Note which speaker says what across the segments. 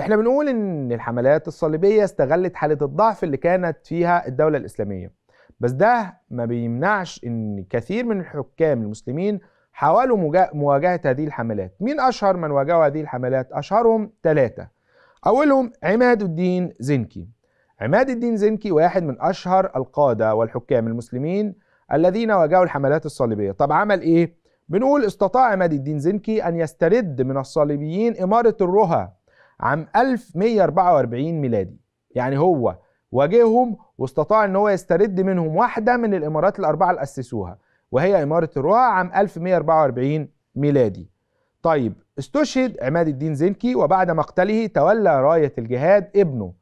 Speaker 1: احنا بنقول ان الحملات الصليبيه استغلت حاله الضعف اللي كانت فيها الدوله الاسلاميه بس ده ما بيمنعش ان كثير من الحكام المسلمين حاولوا مواجهه هذه الحملات مين اشهر من واجهوا هذه الحملات اشهرهم ثلاثه اولهم عماد الدين زنكي عماد الدين زنكي واحد من اشهر القاده والحكام المسلمين الذين واجهوا الحملات الصليبيه طب عمل ايه بنقول استطاع عماد الدين زنكي ان يسترد من الصليبيين اماره الرها عام 1144 ميلادي يعني هو واجههم واستطاع ان هو يسترد منهم واحده من الامارات الاربعه اللي اسسوها وهي اماره الرعاة عام 1144 ميلادي طيب استشهد عماد الدين زنكي وبعد مقتله تولى رايه الجهاد ابنه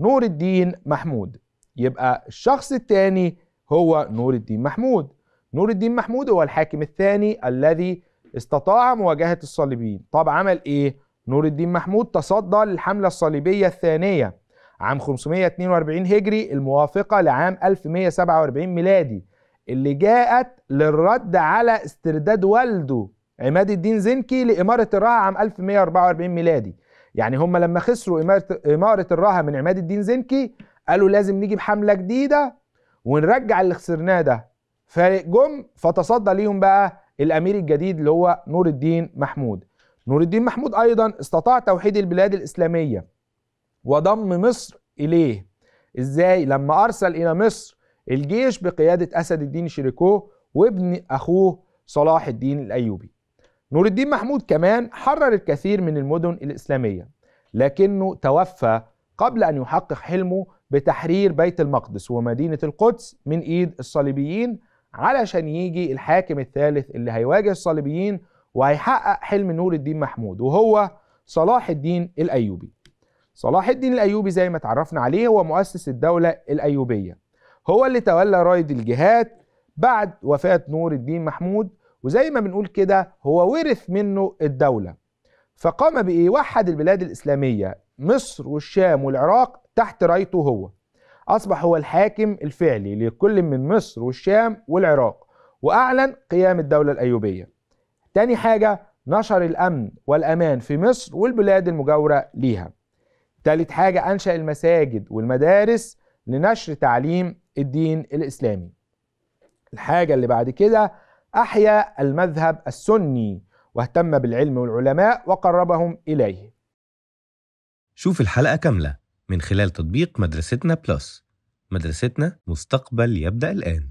Speaker 1: نور الدين محمود يبقى الشخص الثاني هو نور الدين محمود نور الدين محمود هو الحاكم الثاني الذي استطاع مواجهه الصليبيين طب عمل ايه نور الدين محمود تصدى للحملة الصليبية الثانية عام 542 هجري الموافقة لعام 1147 ميلادي اللي جاءت للرد على استرداد والده عماد الدين زنكي لإمارة الراها عام 1144 ميلادي يعني هم لما خسروا إمارة, إمارة الراها من عماد الدين زنكي قالوا لازم نجيب حملة جديدة ونرجع اللي خسرناه ده فجم فتصدى ليهم بقى الأمير الجديد اللي هو نور الدين محمود نور الدين محمود أيضا استطاع توحيد البلاد الإسلامية وضم مصر إليه إزاي؟ لما أرسل إلى مصر الجيش بقيادة أسد الدين شريكوه وابن أخوه صلاح الدين الأيوبي نور الدين محمود كمان حرر الكثير من المدن الإسلامية لكنه توفى قبل أن يحقق حلمه بتحرير بيت المقدس ومدينة القدس من إيد الصليبيين علشان يجي الحاكم الثالث اللي هيواجه الصليبيين وهيحقق حلم نور الدين محمود وهو صلاح الدين الايوبي صلاح الدين الايوبي زي ما اتعرفنا عليه هو مؤسس الدوله الايوبيه هو اللي تولى رايد الجهاد بعد وفاه نور الدين محمود وزي ما بنقول كده هو ورث منه الدوله فقام بايه وحد البلاد الاسلاميه مصر والشام والعراق تحت رايته هو اصبح هو الحاكم الفعلي لكل من مصر والشام والعراق واعلن قيام الدوله الايوبيه تاني حاجة نشر الأمن والأمان في مصر والبلاد المجاورة ليها تالت حاجة أنشأ المساجد والمدارس لنشر تعليم الدين الإسلامي الحاجة اللي بعد كده أحيا المذهب السني واهتم بالعلم والعلماء وقربهم إليه شوف الحلقة كاملة من خلال تطبيق مدرستنا بلس مدرستنا مستقبل يبدأ الآن